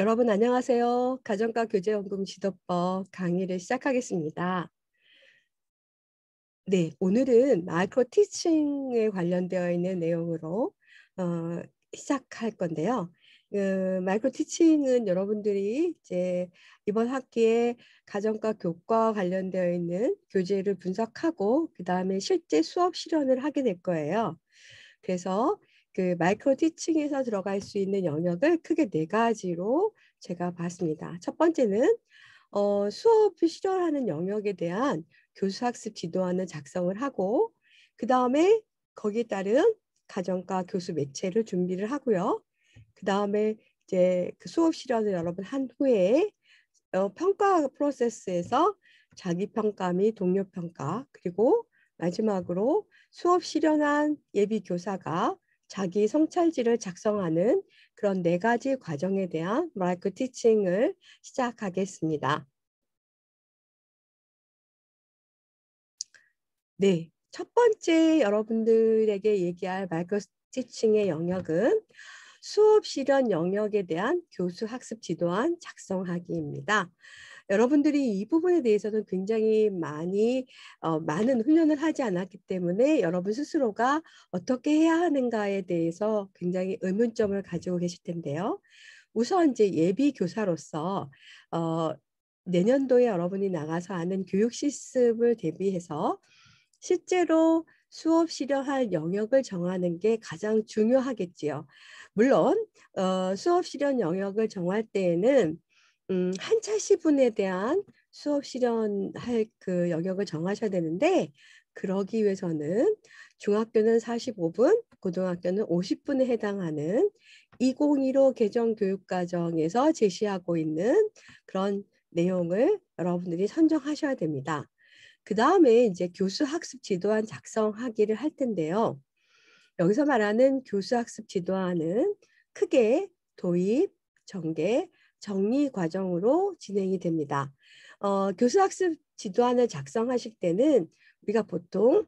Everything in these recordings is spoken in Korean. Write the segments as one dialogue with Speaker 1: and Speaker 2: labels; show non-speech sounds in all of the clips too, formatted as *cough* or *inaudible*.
Speaker 1: 여러분 안녕하세요. 가정과 교재연금 지도법 강의를 시작하겠습니다. 네, 오늘은 마이크로 티칭에 관련되어 있는 내용으로 어, 시작할 건데요. 그 마이크로 티칭은 여러분들이 이제 이번 학기에 가정과 교과 관련되어 있는 교재를 분석하고 그 다음에 실제 수업 실현을 하게 될 거예요. 그래서 그 마이크로 티칭에서 들어갈 수 있는 영역을 크게 네 가지로 제가 봤습니다. 첫 번째는 어, 수업을 실현하는 영역에 대한 교수학습 지도안을 작성을 하고 그 다음에 거기에 따른 가정과 교수 매체를 준비를 하고요. 그 다음에 이제 그 수업 실현을 여러분 한 후에 어, 평가 프로세스에서 자기 평가 및 동료 평가 그리고 마지막으로 수업 실현한 예비 교사가 자기 성찰지를 작성하는 그런 네 가지 과정에 대한 마이크 티칭을 시작하겠습니다. 네, 첫 번째 여러분들에게 얘기할 마이크 티칭의 영역은 수업 실현 영역에 대한 교수 학습 지도안 작성하기입니다. 여러분들이 이 부분에 대해서는 굉장히 많이 어, 많은 훈련을 하지 않았기 때문에 여러분 스스로가 어떻게 해야 하는가에 대해서 굉장히 의문점을 가지고 계실 텐데요. 우선 이제 예비 교사로서 어, 내년도에 여러분이 나가서 하는 교육 시습을 대비해서 실제로 수업 실현할 영역을 정하는 게 가장 중요하겠지요. 물론 어, 수업 실현 영역을 정할 때에는 음, 한차 시분에 대한 수업 실현할 그 영역을 정하셔야 되는데 그러기 위해서는 중학교는 45분, 고등학교는 50분에 해당하는 2015 개정 교육과정에서 제시하고 있는 그런 내용을 여러분들이 선정하셔야 됩니다. 그 다음에 이제 교수 학습 지도안 작성하기를 할 텐데요. 여기서 말하는 교수 학습 지도안은 크게 도입, 전개, 정리 과정으로 진행이 됩니다. 어, 교수 학습 지도안을 작성하실 때는 우리가 보통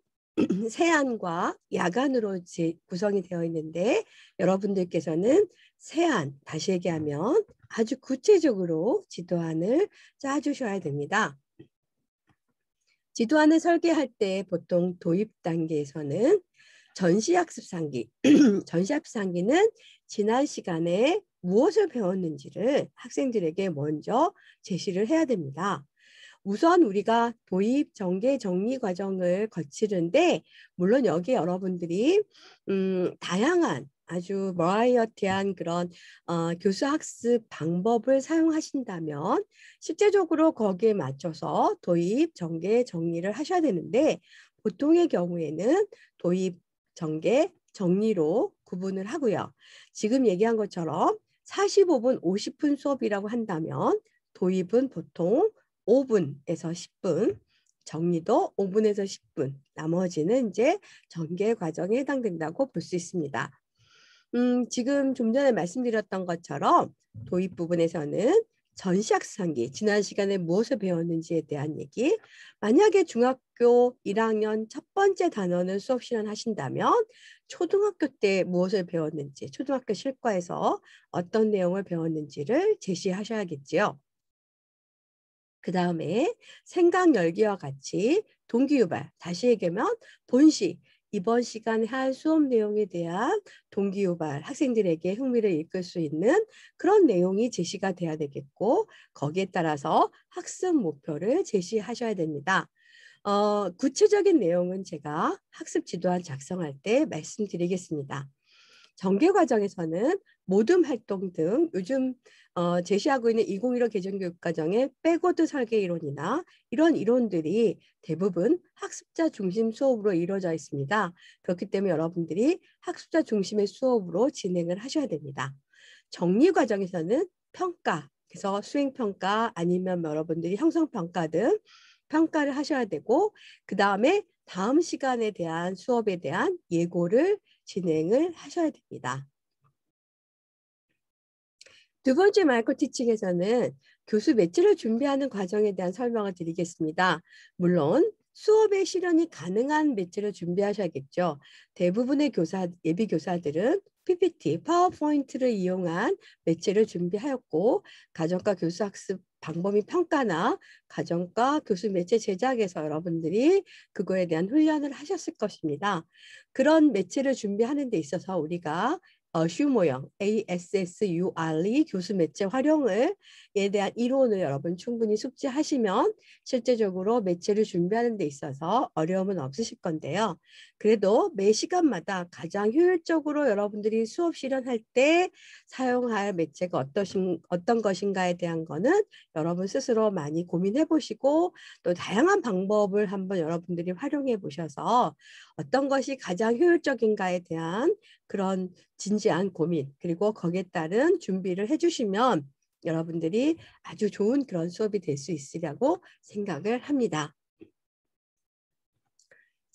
Speaker 1: 세안과 *clears throat* 야간으로 구성이 되어 있는데 여러분들께서는 세안 다시 얘기하면 아주 구체적으로 지도안을 짜주셔야 됩니다. 지도안을 설계할 때 보통 도입 단계에서는 전시학습상기, *clears throat* 전시학습상기는 지난 시간에 무엇을 배웠는지를 학생들에게 먼저 제시를 해야 됩니다. 우선 우리가 도입, 전개, 정리 과정을 거치는데 물론 여기에 여러분들이 음, 다양한 아주 버라이어티한 그런 어, 교수 학습 방법을 사용하신다면 실제적으로 거기에 맞춰서 도입, 전개, 정리를 하셔야 되는데 보통의 경우에는 도입, 전개, 정리로 구분을 하고요. 지금 얘기한 것처럼 45분, 50분 수업이라고 한다면 도입은 보통 5분에서 10분, 정리도 5분에서 10분, 나머지는 이제 전개 과정에 해당된다고 볼 수 있습니다. 음, 지금 좀 전에 말씀드렸던 것처럼 도입 부분에서는 전시학 습상기 지난 시간에 무엇을 배웠는지에 대한 얘기, 만약에 중학교 1학년 첫 번째 단어는 수업 실현하신다면 초등학교 때 무엇을 배웠는지, 초등학교 실과에서 어떤 내용을 배웠는지를 제시하셔야겠지요. 그 다음에 생각 열기와 같이 동기유발, 다시 얘기하면 본시, 이번 시간에 할 수업 내용에 대한 동기유발, 학생들에게 흥미를 이끌 수 있는 그런 내용이 제시가 돼야 되겠고 거기에 따라서 학습 목표를 제시하셔야 됩니다. 어, 구체적인 내용은 제가 학습 지도안 작성할 때 말씀드리겠습니다. 정계 과정에서는 모둠 활동 등 요즘 어, 제시하고 있는 2015 개정교육 과정의 백워드 설계 이론이나 이런 이론들이 대부분 학습자 중심 수업으로 이루어져 있습니다. 그렇기 때문에 여러분들이 학습자 중심의 수업으로 진행을 하셔야 됩니다. 정리 과정에서는 평가, 그래서 수행평가 아니면 여러분들이 형성평가 등 평가를 하셔야 되고 그 다음에 다음 시간에 대한 수업에 대한 예고를 진행을 하셔야 됩니다. 두 번째 마이크로 티칭에서는 교수 매치를 준비하는 과정에 대한 설명을 드리겠습니다. 물론 수업의 실현이 가능한 매체를 준비하셔야겠죠. 대부분의 교사 예비 교사들은 PPT, 파워포인트를 이용한 매체를 준비하였고 가정과 교수 학습 방법이 평가나 가정과 교수 매체 제작에서 여러분들이 그거에 대한 훈련을 하셨을 것입니다. 그런 매체를 준비하는 데 있어서 우리가 어, 슈 모형 ASSUR이 교수 매체 활용을에 대한 이론을 여러분 충분히 숙지하시면 실제적으로 매체를 준비하는 데 있어서 어려움은 없으실 건데요. 그래도 매 시간마다 가장 효율적으로 여러분들이 수업 실현할 때 사용할 매체가 어떠신, 어떤 것인가에 대한 거는 여러분 스스로 많이 고민해 보시고 또 다양한 방법을 한번 여러분들이 활용해 보셔서 어떤 것이 가장 효율적인가에 대한 그런 진지한 고민 그리고 거기에 따른 준비를 해주시면 여러분들이 아주 좋은 그런 수업이 될 수 있으리라고 생각을 합니다.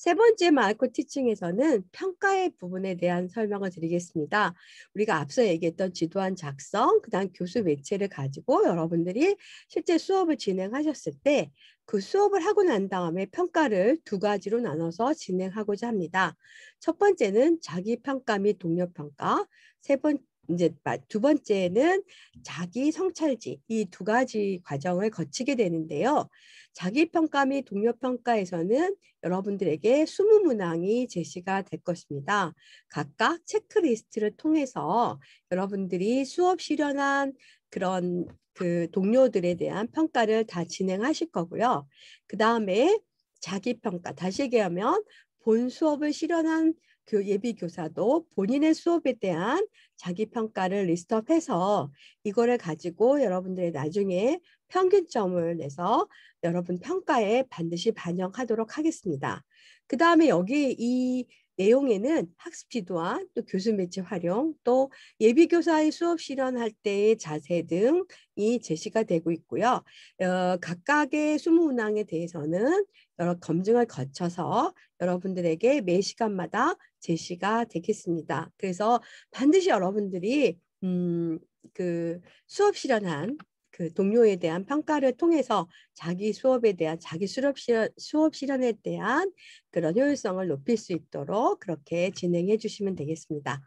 Speaker 1: 세 번째 마이크 티칭에서는 평가의 부분에 대한 설명을 드리겠습니다. 우리가 앞서 얘기했던 지도한 작성, 그다음 교수 매체를 가지고 여러분들이 실제 수업을 진행하셨을 때 그 수업을 하고 난 다음에 평가를 두 가지로 나눠서 진행하고자 합니다. 첫 번째는 자기 평가 및 동료 평가, 세 번째 이제 두 번째는 자기 성찰지 이 두 가지 과정을 거치게 되는데요. 자기 평가 및 동료 평가에서는 여러분들에게 2 0 문항이 제시가 될 것입니다. 각각 체크리스트를 통해서 여러분들이 수업 실현한 그런 그 동료들에 대한 평가를 다 진행하실 거고요. 그 다음에 자기 평가 다시 얘기하면 본 수업을 실현한 그 예비 교사도 본인의 수업에 대한 자기 평가를 리스트업해서 이거를 가지고 여러분들의 나중에 평균점을 내서 여러분 평가에 반드시 반영하도록 하겠습니다. 그 다음에 여기 이 내용에는 학습 지도와 또 교수 매체 활용, 또 예비 교사의 수업 실현할 때의 자세 등이 제시가 되고 있고요. 어, 각각의 수무 운항에 대해서는 여러 검증을 거쳐서 여러분들에게 매 시간마다 제시가 되겠습니다. 그래서 반드시 여러분들이 음, 그 수업 실현한 그 동료에 대한 평가를 통해서 자기 수업에 대한 자기 수업 실현, 수업 실현에 대한 그런 효율성을 높일 수 있도록 그렇게 진행해 주시면 되겠습니다.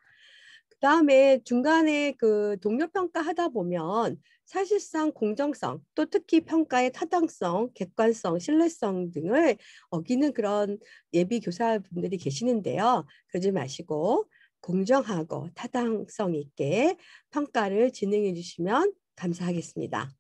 Speaker 1: 그다음에 중간에 그 동료 평가 하다 보면 사실상 공정성 또 특히 평가의 타당성, 객관성, 신뢰성 등을 어기는 그런 예비 교사분들이 계시는데요. 그러지 마시고 공정하고 타당성 있게 평가를 진행해 주시면 감사하겠습니다.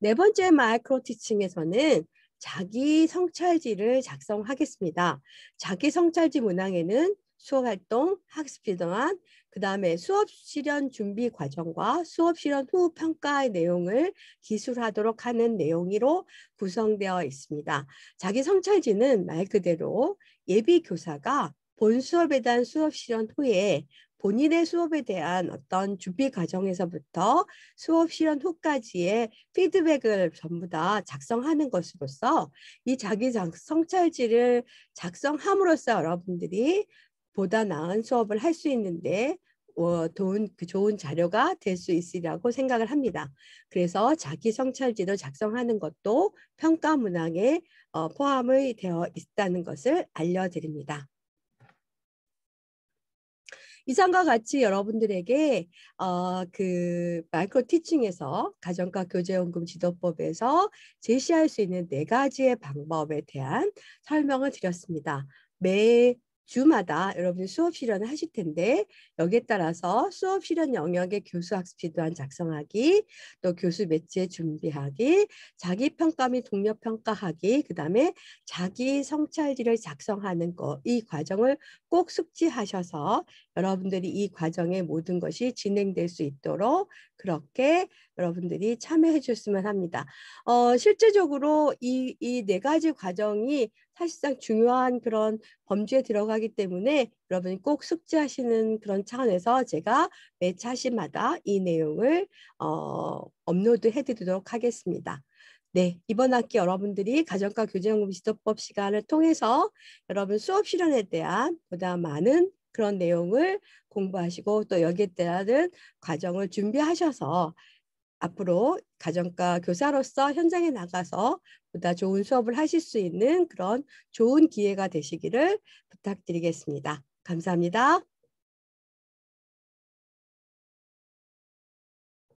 Speaker 1: 네 번째 마이크로 티칭에서는 자기 성찰지를 작성하겠습니다. 자기 성찰지 문항에는 수업 활동, 학습지 동안, 그 다음에 수업 실현 준비 과정과 수업 실현 후 평가의 내용을 기술하도록 하는 내용으로 구성되어 있습니다. 자기 성찰지는 말 그대로 예비 교사가 본 수업에 대한 수업 실현 후에 본인의 수업에 대한 어떤 준비 과정에서부터 수업 실현 후까지의 피드백을 전부 다 작성하는 것으로서 이 자기 성찰지를 작성함으로써 여러분들이 보다 나은 수업을 할 수 있는데 어, 좋은, 그 좋은 자료가 될 수 있으리라고 생각을 합니다. 그래서 자기 성찰지도 작성하는 것도 평가 문항에 어, 포함이 되어 있다는 것을 알려드립니다. 이상과 같이 여러분들에게 어, 그 마이크로 티칭에서 가정과 교재연금 지도법에서 제시할 수 있는 네 가지의 방법에 대한 설명을 드렸습니다. 매 주마다 여러분이 수업 실현을 하실 텐데 여기에 따라서 수업 실현 영역의 교수 학습지 도안 작성하기 또 교수 매체 준비하기 자기 평가 및 동료 평가하기 그다음에 자기 성찰지를 작성하는 거 이 과정을 꼭 숙지하셔서 여러분들이 이 과정의 모든 것이 진행될 수 있도록 그렇게 여러분들이 참여해 주셨으면 합니다. 어, 실제적으로 이이 네 가지 과정이 사실상 중요한 그런 범주에 들어가기 때문에 여러분이 꼭 숙지하시는 그런 차원에서 제가 매 차시마다 이 내용을 어, 업로드 해드리도록 하겠습니다. 네, 이번 학기 여러분들이 가정과 교재연구 지도법 시간을 통해서 여러분 수업 실현에 대한 보다 많은 그런 내용을 공부하시고 또 여기에 대한 과정을 준비하셔서 앞으로 가정과 교사로서 현장에 나가서 보다 좋은 수업을 하실 수 있는 그런 좋은 기회가 되시기를 부탁드리겠습니다. 감사합니다.